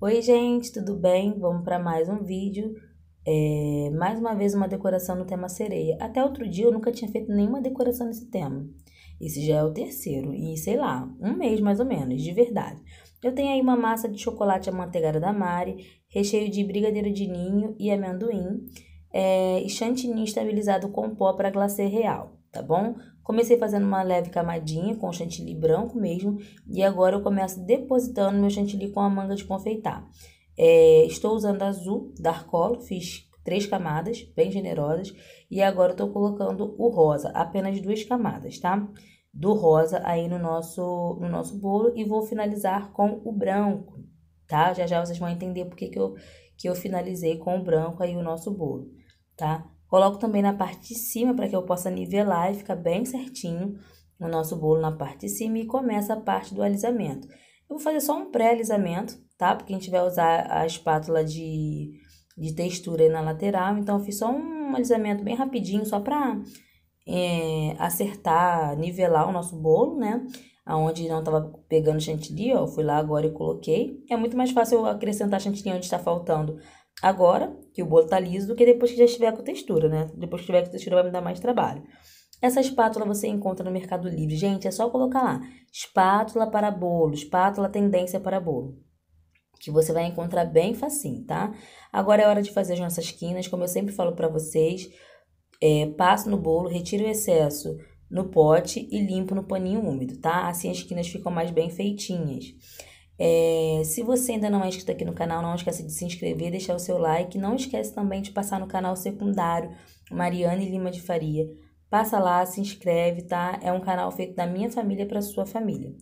Oi gente, tudo bem? Vamos para mais um vídeo. É, mais uma vez uma decoração no tema sereia. Até outro dia eu nunca tinha feito nenhuma decoração nesse tema. Esse já é o terceiro e sei lá, um mês mais ou menos, de verdade. Eu tenho aí uma massa de chocolate amanteigada da Mari, recheio de brigadeiro de ninho e amendoim, é, e chantininho estabilizado com pó para glacê real tá bom? Comecei fazendo uma leve camadinha com chantilly branco mesmo, e agora eu começo depositando meu chantilly com a manga de confeitar. É, estou usando azul dark Arcola, fiz três camadas, bem generosas, e agora eu tô colocando o rosa, apenas duas camadas, tá? Do rosa aí no nosso, no nosso bolo, e vou finalizar com o branco, tá? Já já vocês vão entender porque que eu, que eu finalizei com o branco aí o nosso bolo, tá? Coloco também na parte de cima para que eu possa nivelar e ficar bem certinho o nosso bolo na parte de cima e começa a parte do alisamento. Eu vou fazer só um pré-alisamento, tá? Porque a gente vai usar a espátula de, de textura aí na lateral, então eu fiz só um alisamento bem rapidinho, só para é, acertar, nivelar o nosso bolo, né? Aonde não tava pegando chantilly, ó, eu fui lá agora e coloquei. É muito mais fácil eu acrescentar chantilly onde está faltando agora que o bolo tá liso do que depois que já estiver com textura, né? Depois que tiver com textura vai me dar mais trabalho. Essa espátula você encontra no Mercado Livre. Gente, é só colocar lá espátula para bolo, espátula tendência para bolo. Que você vai encontrar bem facinho, tá? Agora é hora de fazer as nossas quinas, como eu sempre falo para vocês. É, passo no bolo, retiro o excesso no pote e limpo no paninho úmido, tá? Assim as quinas ficam mais bem feitinhas. É, se você ainda não é inscrito aqui no canal, não esquece de se inscrever, deixar o seu like. Não esquece também de passar no canal secundário Mariane Lima de Faria. Passa lá, se inscreve, tá? É um canal feito da minha família para sua família.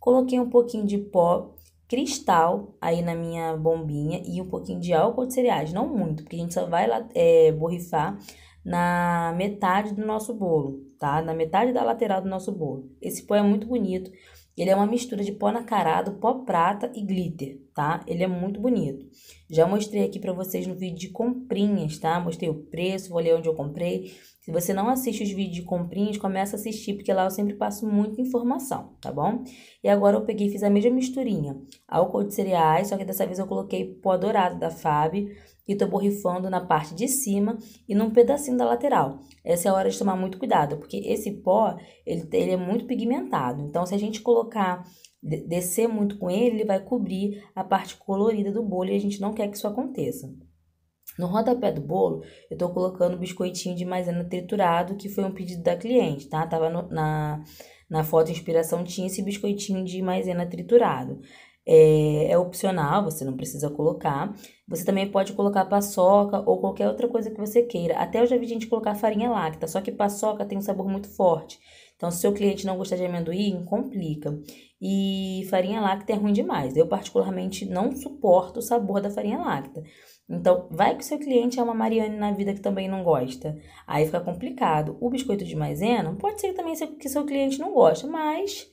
Coloquei um pouquinho de pó cristal aí na minha bombinha e um pouquinho de álcool de cereais. Não muito, porque a gente só vai lá é, borrifar na metade do nosso bolo, tá? Na metade da lateral do nosso bolo. Esse pó é muito bonito ele é uma mistura de pó nacarado, pó prata e glitter, tá? Ele é muito bonito. Já mostrei aqui para vocês no vídeo de comprinhas, tá? Mostrei o preço, vou ler onde eu comprei. Se você não assiste os vídeos de comprinhas, começa a assistir, porque lá eu sempre passo muita informação, tá bom? E agora eu peguei e fiz a mesma misturinha. Álcool de cereais, só que dessa vez eu coloquei pó dourado da Fabi e estou borrifando na parte de cima e num pedacinho da lateral. Essa é a hora de tomar muito cuidado, porque esse pó, ele, ele é muito pigmentado. Então, se a gente colocar, descer muito com ele, ele vai cobrir a parte colorida do bolo e a gente não quer que isso aconteça. No rodapé do bolo, eu tô colocando biscoitinho de maisena triturado, que foi um pedido da cliente, tá? Tava no, na, na foto inspiração, tinha esse biscoitinho de maisena triturado. É, é, opcional, você não precisa colocar. Você também pode colocar paçoca ou qualquer outra coisa que você queira. Até eu já vi gente colocar farinha láctea, só que paçoca tem um sabor muito forte. Então, se seu cliente não gostar de amendoim, complica. E farinha láctea é ruim demais. Eu, particularmente, não suporto o sabor da farinha láctea. Então, vai que o seu cliente é uma Mariane na vida que também não gosta. Aí fica complicado. O biscoito de maisena pode ser também que seu cliente não gosta, mas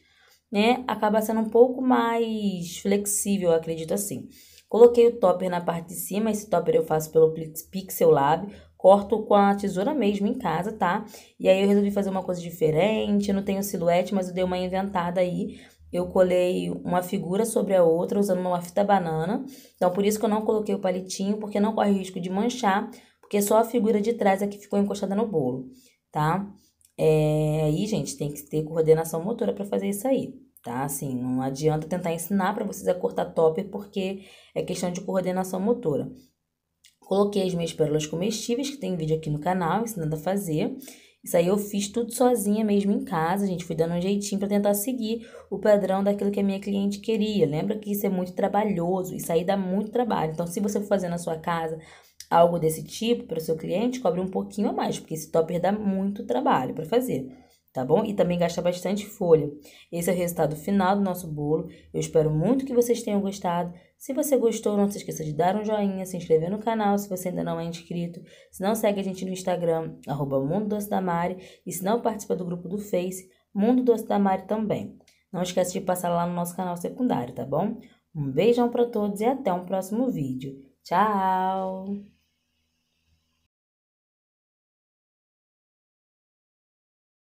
né, acaba sendo um pouco mais flexível, acredito assim. Coloquei o topper na parte de cima, esse topper eu faço pelo Pixel Lab, corto com a tesoura mesmo em casa, tá? E aí eu resolvi fazer uma coisa diferente, eu não tenho silhuete, mas eu dei uma inventada aí. Eu colei uma figura sobre a outra usando uma fita banana. Então, por isso que eu não coloquei o palitinho, porque não corre risco de manchar, porque só a figura de trás é que ficou encostada no bolo, tá? É... Aí, gente, tem que ter coordenação motora para fazer isso aí tá? Assim, não adianta tentar ensinar para vocês a cortar topper porque é questão de coordenação motora. Coloquei as minhas pérolas comestíveis, que tem vídeo aqui no canal ensinando a fazer. Isso aí eu fiz tudo sozinha mesmo em casa, gente. Fui dando um jeitinho para tentar seguir o padrão daquilo que a minha cliente queria. Lembra que isso é muito trabalhoso, isso aí dá muito trabalho. Então, se você for fazer na sua casa algo desse tipo para o seu cliente, cobre um pouquinho a mais, porque esse topper dá muito trabalho para fazer tá bom? E também gasta bastante folha. Esse é o resultado final do nosso bolo. Eu espero muito que vocês tenham gostado. Se você gostou, não se esqueça de dar um joinha, se inscrever no canal se você ainda não é inscrito. Se não, segue a gente no Instagram, arroba Mundo Doce da Mari. E se não, participa do grupo do Face, Mundo Doce da Mari também. Não esquece de passar lá no nosso canal secundário, tá bom? Um beijão para todos e até um próximo vídeo. Tchau!